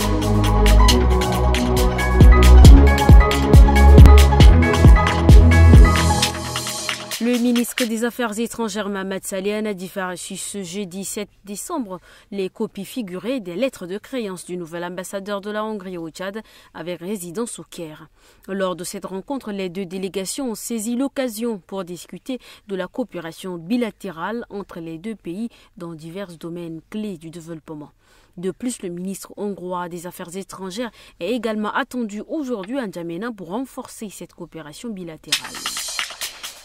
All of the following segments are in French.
Thank you. Le ministre des Affaires étrangères Mamad Salian a diffusé ce jeudi 7 décembre les copies figurées des lettres de créance du nouvel ambassadeur de la Hongrie au Tchad avec résidence au Caire. Lors de cette rencontre, les deux délégations ont saisi l'occasion pour discuter de la coopération bilatérale entre les deux pays dans divers domaines clés du développement. De plus, le ministre hongrois des Affaires étrangères est également attendu aujourd'hui à N'Djamena pour renforcer cette coopération bilatérale.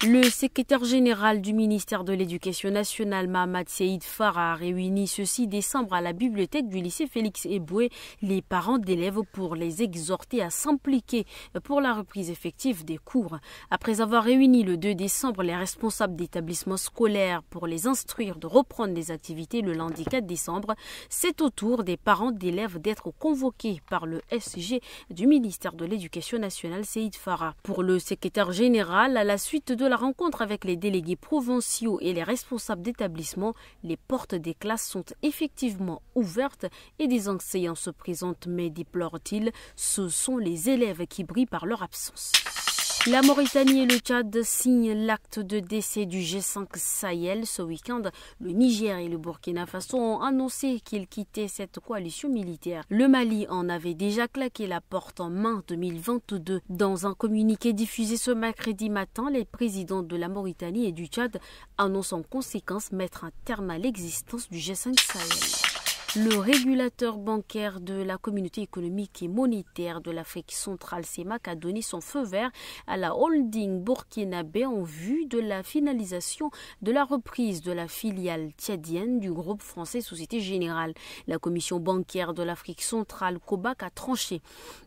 Le secrétaire général du ministère de l'Éducation nationale, Mahmoud Seyd Farah, a réuni ce 6 décembre à la bibliothèque du lycée Félix Eboué les parents d'élèves pour les exhorter à s'impliquer pour la reprise effective des cours. Après avoir réuni le 2 décembre les responsables d'établissements scolaires pour les instruire de reprendre des activités le lundi 4 décembre, c'est au tour des parents d'élèves d'être convoqués par le SG du ministère de l'Éducation nationale, Seyd Farah. Pour le secrétaire général, à la suite de la la rencontre avec les délégués provinciaux et les responsables d'établissement, les portes des classes sont effectivement ouvertes et des enseignants se présentent, mais déplore-t-il, ce sont les élèves qui brillent par leur absence. La Mauritanie et le Tchad signent l'acte de décès du G5 Sahel ce week-end. Le Niger et le Burkina Faso ont annoncé qu'ils quittaient cette coalition militaire. Le Mali en avait déjà claqué la porte en mai 2022. Dans un communiqué diffusé ce mercredi matin, les présidents de la Mauritanie et du Tchad annoncent en conséquence mettre un terme à l'existence du G5 Sahel. Le régulateur bancaire de la communauté économique et monétaire de l'Afrique centrale, CEMAC, e a donné son feu vert à la holding burkinabé en vue de la finalisation de la reprise de la filiale tchadienne du groupe français Société Générale. La commission bancaire de l'Afrique centrale, COBAC, a tranché.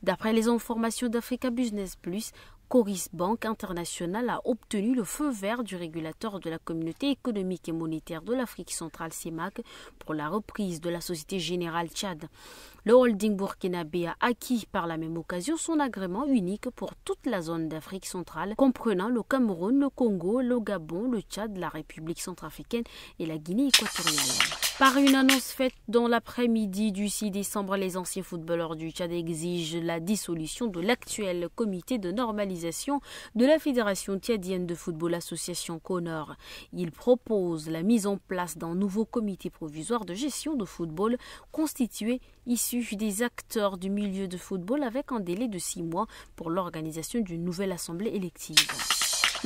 D'après les informations d'Africa Business Plus, Coris Bank International a obtenu le feu vert du régulateur de la communauté économique et monétaire de l'Afrique centrale CEMAC pour la reprise de la Société Générale Tchad. Le holding burkinabé a acquis par la même occasion son agrément unique pour toute la zone d'Afrique centrale, comprenant le Cameroun, le Congo, le Gabon, le Tchad, la République centrafricaine et la Guinée équatoriale. Par une annonce faite dans l'après-midi du 6 décembre, les anciens footballeurs du Tchad exigent la dissolution de l'actuel comité de normalisation de la Fédération tiadienne de football association Connor. Il propose la mise en place d'un nouveau comité provisoire de gestion de football constitué issu des acteurs du milieu de football avec un délai de six mois pour l'organisation d'une nouvelle assemblée élective.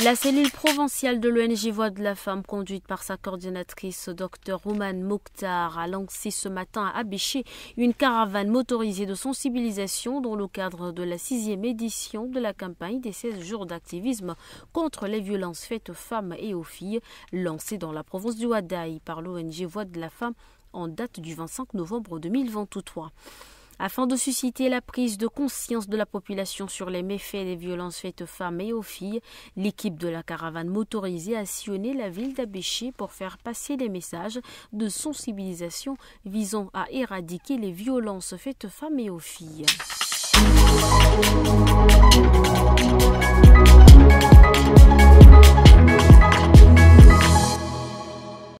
La cellule provinciale de l'ONG Voix de la Femme, conduite par sa coordinatrice, Dr Roumane Mokhtar, a lancé ce matin à Abéché une caravane motorisée de sensibilisation dans le cadre de la sixième édition de la campagne des 16 jours d'activisme contre les violences faites aux femmes et aux filles, lancée dans la province du Wadaï par l'ONG Voix de la Femme en date du 25 novembre 2023 afin de susciter la prise de conscience de la population sur les méfaits des violences faites aux femmes et aux filles, l'équipe de la caravane motorisée a sillonné la ville d'Abéché pour faire passer des messages de sensibilisation visant à éradiquer les violences faites aux femmes et aux filles.